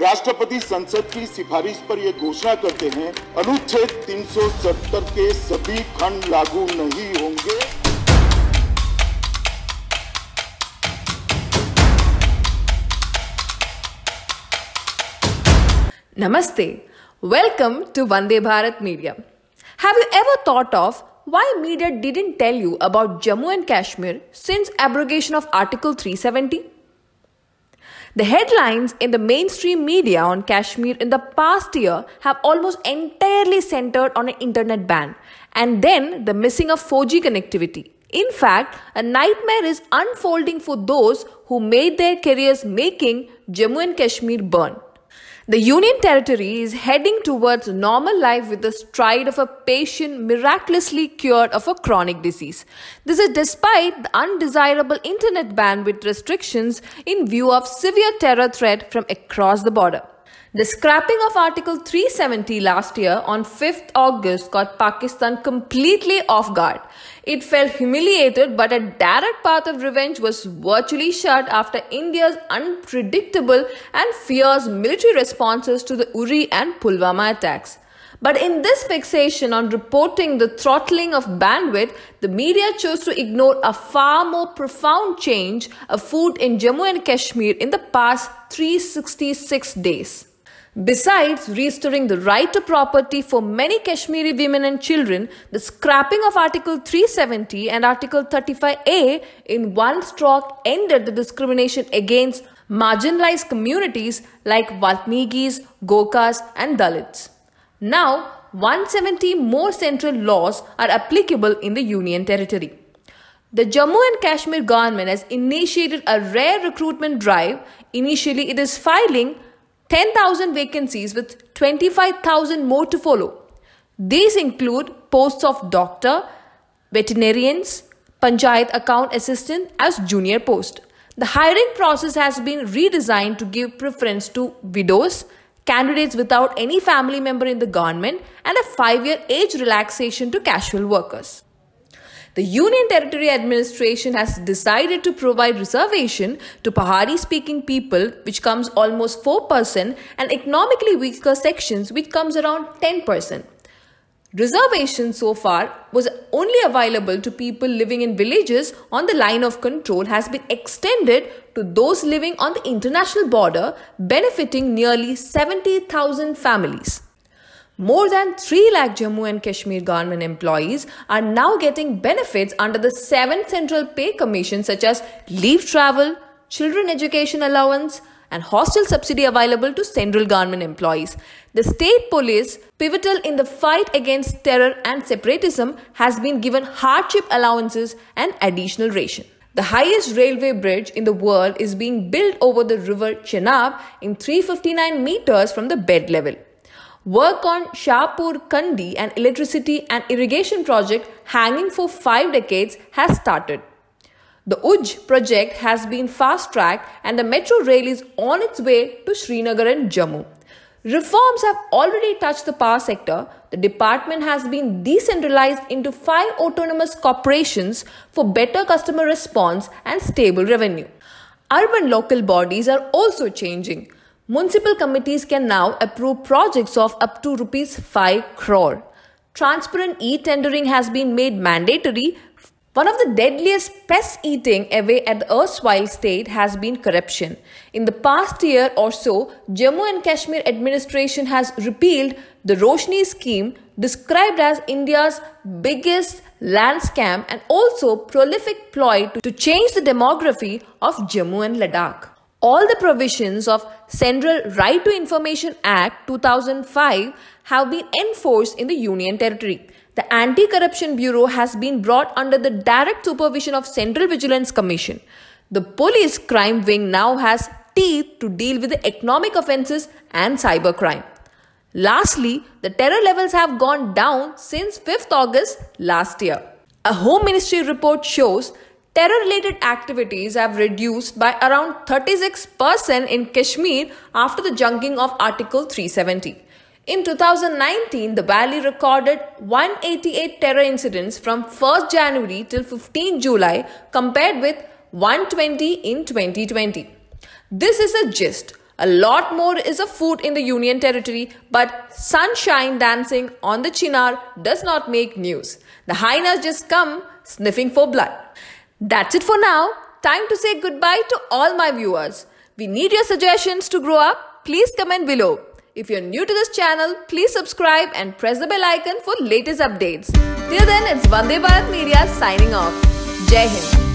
राष्ट्रपति संसद की सिफारिश पर यह घोषणा करते हैं अनुच्छेद 370 के सभी खंड लागू नहीं होंगे नमस्ते welcome to Vande Bharat media have you ever thought of why media didn't tell you about Jammu and Kashmir since abrogation of Article 370? The headlines in the mainstream media on Kashmir in the past year have almost entirely centered on an internet ban and then the missing of 4G connectivity. In fact, a nightmare is unfolding for those who made their careers making Jammu and Kashmir burn. The Union Territory is heading towards normal life with the stride of a patient miraculously cured of a chronic disease. This is despite the undesirable internet bandwidth restrictions in view of severe terror threat from across the border. The scrapping of Article 370 last year on 5th August caught Pakistan completely off guard. It felt humiliated, but a direct path of revenge was virtually shut after India's unpredictable and fierce military responses to the Uri and Pulwama attacks. But in this fixation on reporting the throttling of bandwidth, the media chose to ignore a far more profound change afoot in Jammu and Kashmir in the past 366 days. Besides restoring the right to property for many Kashmiri women and children, the scrapping of Article 370 and Article 35A in one stroke ended the discrimination against marginalized communities like Valmikis, Gokas, and Dalits. Now, 170 more central laws are applicable in the Union Territory. The Jammu and Kashmir government has initiated a rare recruitment drive. Initially, it is filing 10,000 vacancies with 25,000 more to follow. These include posts of doctor, veterinarians, panchayat account assistant as junior post. The hiring process has been redesigned to give preference to widows, candidates without any family member in the government, and a 5 year age relaxation to casual workers. The Union Territory Administration has decided to provide reservation to Pahari speaking people, which comes almost 4%, and economically weaker sections, which comes around 10%. Reservation so far was only available to people living in villages on the line of control has been extended to those living on the international border benefiting nearly 70,000 families. More than 3 lakh Jammu and Kashmir government employees are now getting benefits under the 7th Central Pay Commission such as leave travel, children education allowance, and hostel subsidy available to central government employees. The state police, pivotal in the fight against terror and separatism, has been given hardship allowances and additional ration. The highest railway bridge in the world is being built over the river Chenab in 359 meters from the bed level. Work on Shahpur Kandi, an electricity and irrigation project hanging for five decades, has started. The Uj project has been fast tracked and the metro rail is on its way to Srinagar and Jammu. Reforms have already touched the power sector. The department has been decentralized into five autonomous corporations for better customer response and stable revenue. Urban local bodies are also changing. Municipal committees can now approve projects of up to rupees 5 crore. Transparent e-tendering has been made mandatory. One of the deadliest pests eating away at the erstwhile state has been corruption. In the past year or so, Jammu and Kashmir administration has repealed the Roshni scheme described as India's biggest land scam and also prolific ploy to change the demography of Jammu and Ladakh all the provisions of Central Right to Information Act 2005 have been enforced in the Union territory. The Anti-Corruption Bureau has been brought under the direct supervision of Central Vigilance Commission. The police crime wing now has teeth to deal with the economic offences and cybercrime. Lastly, the terror levels have gone down since 5th August last year. A Home Ministry report shows terror related activities have reduced by around 36% in Kashmir after the junking of Article 370. In 2019, the valley recorded 188 terror incidents from 1st January till 15 July compared with 120 in 2020. This is a gist. A lot more is afoot in the Union territory, but sunshine dancing on the Chinar does not make news. The hyenas just come sniffing for blood. That's it for now. Time to say goodbye to all my viewers. We need your suggestions to grow up. Please comment below. If you're new to this channel, please subscribe and press the bell icon for latest updates. Till then, it's Vande Bharat Media signing off. Jai Hind.